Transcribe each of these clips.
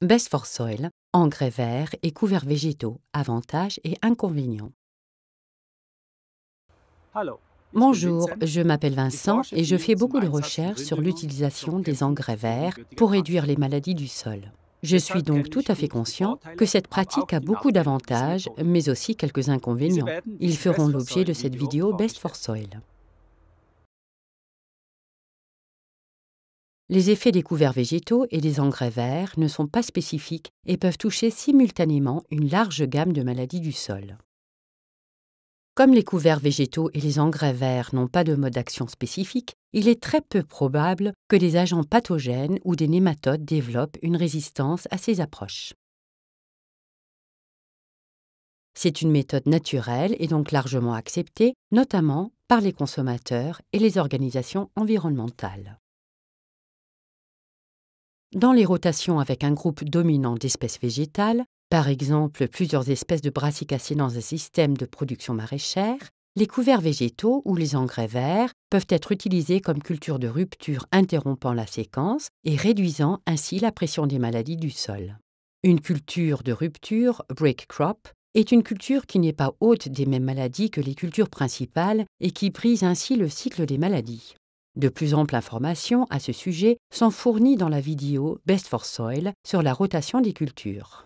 Best for soil, engrais verts et couverts végétaux, avantages et inconvénients. Bonjour, je m'appelle Vincent et je fais beaucoup de recherches sur l'utilisation des engrais verts pour réduire les maladies du sol. Je suis donc tout à fait conscient que cette pratique a beaucoup d'avantages, mais aussi quelques inconvénients. Ils feront l'objet de cette vidéo Best for Soil. Les effets des couverts végétaux et des engrais verts ne sont pas spécifiques et peuvent toucher simultanément une large gamme de maladies du sol. Comme les couverts végétaux et les engrais verts n'ont pas de mode d'action spécifique, il est très peu probable que des agents pathogènes ou des nématodes développent une résistance à ces approches. C'est une méthode naturelle et donc largement acceptée, notamment par les consommateurs et les organisations environnementales. Dans les rotations avec un groupe dominant d'espèces végétales, par exemple plusieurs espèces de brassicacées dans un système de production maraîchère, les couverts végétaux ou les engrais verts peuvent être utilisés comme culture de rupture interrompant la séquence et réduisant ainsi la pression des maladies du sol. Une culture de rupture, break crop, est une culture qui n'est pas haute des mêmes maladies que les cultures principales et qui brise ainsi le cycle des maladies. De plus amples informations à ce sujet sont fournies dans la vidéo Best for Soil sur la rotation des cultures.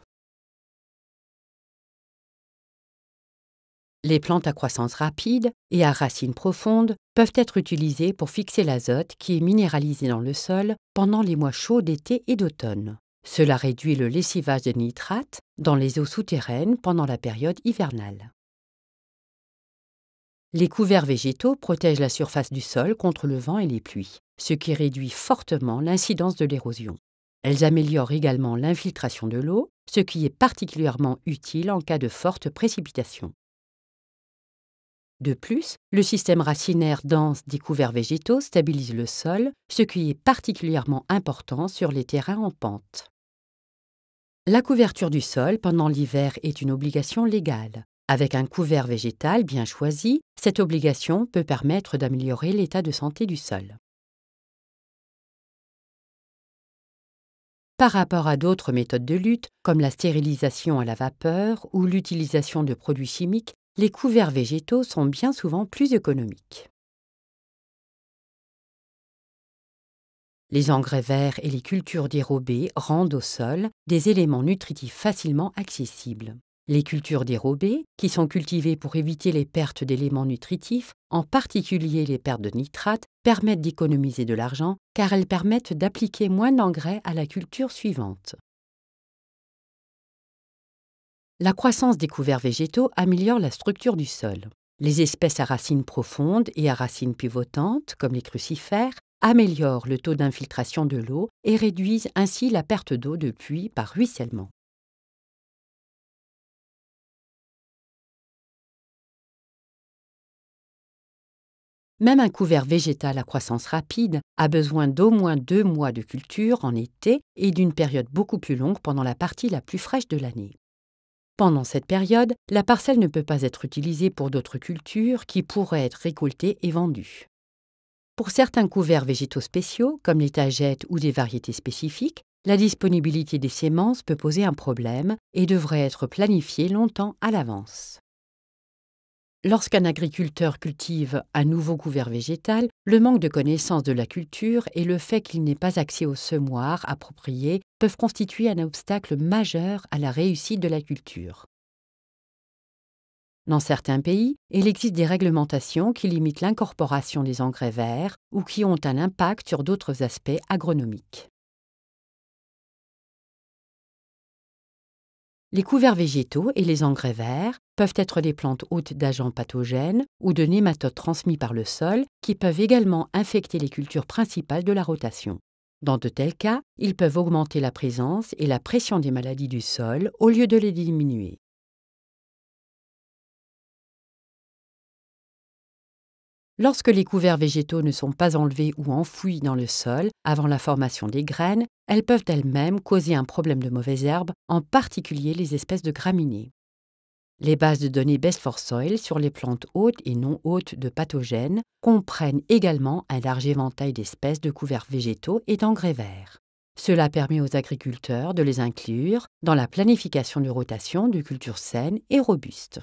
Les plantes à croissance rapide et à racines profondes peuvent être utilisées pour fixer l'azote qui est minéralisé dans le sol pendant les mois chauds d'été et d'automne. Cela réduit le lessivage de nitrates dans les eaux souterraines pendant la période hivernale. Les couverts végétaux protègent la surface du sol contre le vent et les pluies, ce qui réduit fortement l'incidence de l'érosion. Elles améliorent également l'infiltration de l'eau, ce qui est particulièrement utile en cas de fortes précipitations. De plus, le système racinaire dense des couverts végétaux stabilise le sol, ce qui est particulièrement important sur les terrains en pente. La couverture du sol pendant l'hiver est une obligation légale. Avec un couvert végétal bien choisi, cette obligation peut permettre d'améliorer l'état de santé du sol. Par rapport à d'autres méthodes de lutte, comme la stérilisation à la vapeur ou l'utilisation de produits chimiques, les couverts végétaux sont bien souvent plus économiques. Les engrais verts et les cultures dérobées rendent au sol des éléments nutritifs facilement accessibles les cultures dérobées, qui sont cultivées pour éviter les pertes d'éléments nutritifs, en particulier les pertes de nitrates, permettent d'économiser de l'argent car elles permettent d'appliquer moins d'engrais à la culture suivante. La croissance des couverts végétaux améliore la structure du sol. Les espèces à racines profondes et à racines pivotantes, comme les crucifères, améliorent le taux d'infiltration de l'eau et réduisent ainsi la perte d'eau de puits par ruissellement. Même un couvert végétal à croissance rapide a besoin d'au moins deux mois de culture en été et d'une période beaucoup plus longue pendant la partie la plus fraîche de l'année. Pendant cette période, la parcelle ne peut pas être utilisée pour d'autres cultures qui pourraient être récoltées et vendues. Pour certains couverts végétaux spéciaux, comme les tagettes ou des variétés spécifiques, la disponibilité des semences peut poser un problème et devrait être planifiée longtemps à l'avance. Lorsqu'un agriculteur cultive un nouveau couvert végétal, le manque de connaissance de la culture et le fait qu'il n'ait pas accès au semoirs approprié peuvent constituer un obstacle majeur à la réussite de la culture. Dans certains pays, il existe des réglementations qui limitent l'incorporation des engrais verts ou qui ont un impact sur d'autres aspects agronomiques. Les couverts végétaux et les engrais verts peuvent être des plantes hôtes d'agents pathogènes ou de nématodes transmis par le sol qui peuvent également infecter les cultures principales de la rotation. Dans de tels cas, ils peuvent augmenter la présence et la pression des maladies du sol au lieu de les diminuer. Lorsque les couverts végétaux ne sont pas enlevés ou enfouis dans le sol avant la formation des graines, elles peuvent elles-mêmes causer un problème de mauvaises herbes, en particulier les espèces de graminées. Les bases de données Best for Soil sur les plantes hautes et non hautes de pathogènes comprennent également un large éventail d'espèces de couverts végétaux et d'engrais verts. Cela permet aux agriculteurs de les inclure dans la planification de rotation de cultures saines et robustes.